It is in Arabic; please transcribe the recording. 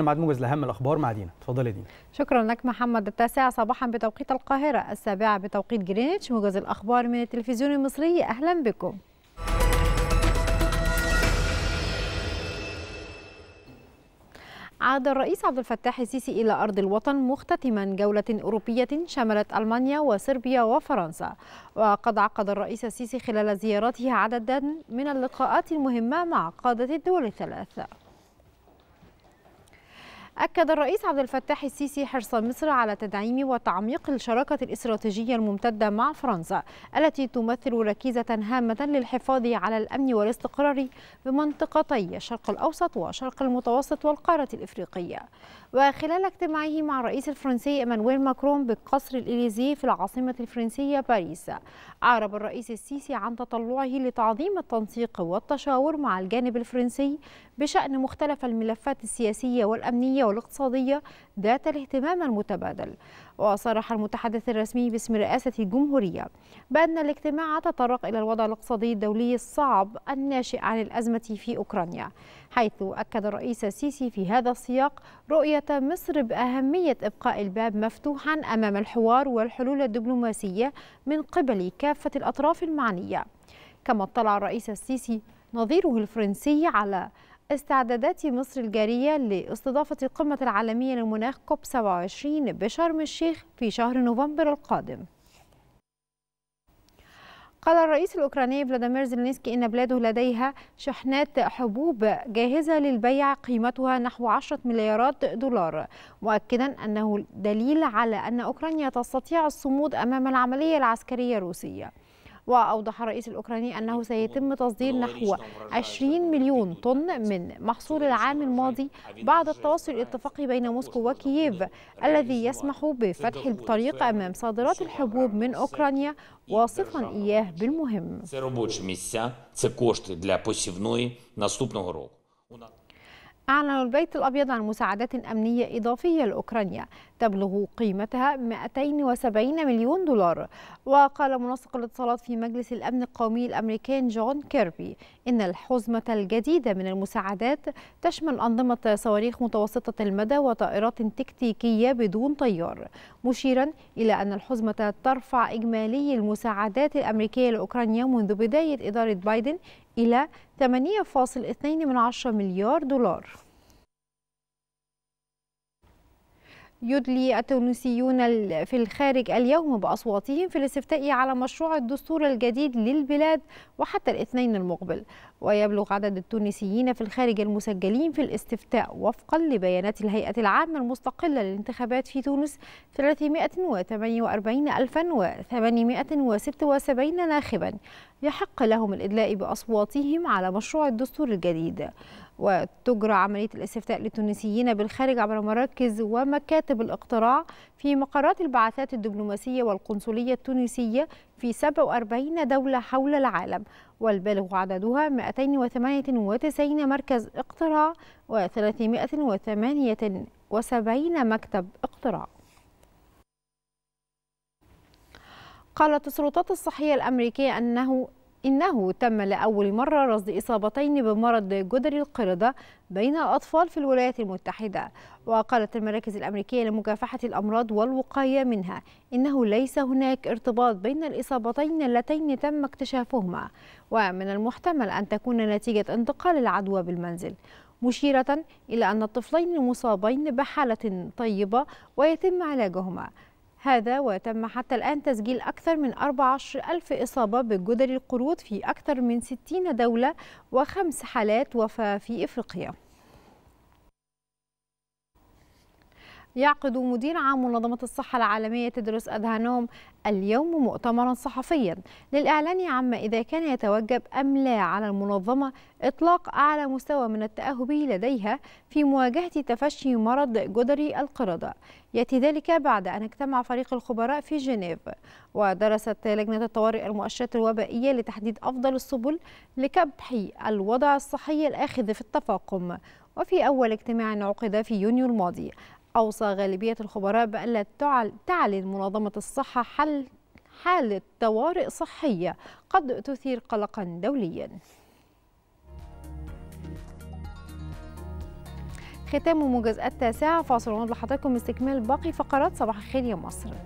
مع موجز لأهم الأخبار مع دينا اتفضلي دينا شكرا لك محمد التاسعة صباحا بتوقيت القاهرة السابعة بتوقيت جرينتش موجز الأخبار من التلفزيون المصري أهلا بكم عاد الرئيس عبد الفتاح السيسي إلى أرض الوطن مختتما جولة أوروبية شملت ألمانيا وصربيا وفرنسا وقد عقد الرئيس السيسي خلال زيارته عددا من اللقاءات المهمة مع قادة الدول الثلاثة أكد الرئيس عبد الفتاح السيسي حرص مصر على تدعيم وتعميق الشراكة الاستراتيجية الممتدة مع فرنسا التي تمثل ركيزة هامة للحفاظ على الأمن والاستقرار بمنطقتي الشرق الأوسط وشرق المتوسط والقارة الإفريقية وخلال اجتماعه مع الرئيس الفرنسي إيمانويل ماكرون بقصر الإليزي في العاصمة الفرنسية باريس أعرب الرئيس السيسي عن تطلعه لتعظيم التنسيق والتشاور مع الجانب الفرنسي بشأن مختلف الملفات السياسية والأمنية السياسية والاقتصادية ذات الاهتمام المتبادل وصرح المتحدث الرسمي باسم رئاسة الجمهورية بأن الاجتماع تطرق إلى الوضع الاقتصادي الدولي الصعب الناشئ عن الأزمة في أوكرانيا حيث أكد الرئيس السيسي في هذا السياق رؤية مصر بأهمية إبقاء الباب مفتوحا أمام الحوار والحلول الدبلوماسية من قبل كافة الأطراف المعنية كما اطلع الرئيس السيسي نظيره الفرنسي على استعدادات مصر الجارية لاستضافة القمة العالمية للمناخ كوب 27 بشرم الشيخ في شهر نوفمبر القادم قال الرئيس الأوكراني فلاديمير زيلينسكي إن بلاده لديها شحنات حبوب جاهزة للبيع قيمتها نحو 10 مليارات دولار مؤكدا أنه دليل على أن أوكرانيا تستطيع الصمود أمام العملية العسكرية الروسية وأوضح الرئيس الأوكراني أنه سيتم تصدير نحو 20 مليون طن من محصول العام الماضي بعد التوصل الاتفاقي بين موسكو وكييف الذي يسمح بفتح الطريق أمام صادرات الحبوب من أوكرانيا واصفا إياه بالمهم. أعلن البيت الأبيض عن مساعدات أمنية إضافية لأوكرانيا تبلغ قيمتها 270 مليون دولار وقال منسق الاتصالات في مجلس الأمن القومي الأمريكي جون كيربي إن الحزمة الجديدة من المساعدات تشمل أنظمة صواريخ متوسطة المدى وطائرات تكتيكية بدون طيار مشيرا إلى أن الحزمة ترفع إجمالي المساعدات الأمريكية لأوكرانيا منذ بداية إدارة بايدن إلى 8.2 مليار دولار يدلي التونسيون في الخارج اليوم بأصواتهم في الاستفتاء على مشروع الدستور الجديد للبلاد وحتى الاثنين المقبل ويبلغ عدد التونسيين في الخارج المسجلين في الاستفتاء وفقا لبيانات الهيئة العامة المستقلة للانتخابات في تونس 348876 ناخبا يحق لهم الإدلاء بأصواتهم على مشروع الدستور الجديد وتجرى عملية الاستفتاء للتونسيين بالخارج عبر مراكز ومكاتب الاقتراع في مقرات البعثات الدبلوماسية والقنصلية التونسية في 47 دولة حول العالم والبالغ عددها 298 مركز اقتراع و378 مكتب اقتراع قالت السلطات الصحية الأمريكية أنه إنه تم لأول مرة رصد إصابتين بمرض جدري القردة بين الأطفال في الولايات المتحدة وقالت المراكز الأمريكية لمكافحة الأمراض والوقاية منها إنه ليس هناك ارتباط بين الإصابتين اللتين تم اكتشافهما ومن المحتمل أن تكون نتيجة انتقال العدوى بالمنزل مشيرة إلى أن الطفلين المصابين بحالة طيبة ويتم علاجهما هذا وتم حتى الآن تسجيل أكثر من 14 ألف إصابة بجدري القرود في أكثر من 60 دولة وخمس حالات وفاة في إفريقيا يعقد مدير عام منظمة الصحة العالمية تدرس أدهانوم اليوم مؤتمرا صحفيا للإعلان عما إذا كان يتوجب أم لا على المنظمة إطلاق أعلى مستوى من التأهب لديها في مواجهة تفشي مرض جدري القردة يأتي ذلك بعد أن اجتمع فريق الخبراء في جنيف ودرست لجنة الطوارئ المؤشرات الوبائية لتحديد أفضل السبل لكبح الوضع الصحي الآخذ في التفاقم وفي أول اجتماع عقد في يونيو الماضي أوصى غالبية الخبراء بألا تعلن منظمة الصحة حل حالة طوارئ صحية قد تثير قلقا دوليا ختام موجز التاسعة فاصل ونعود لحضراتكم استكمال باقي فقرات صباح الخير يا مصر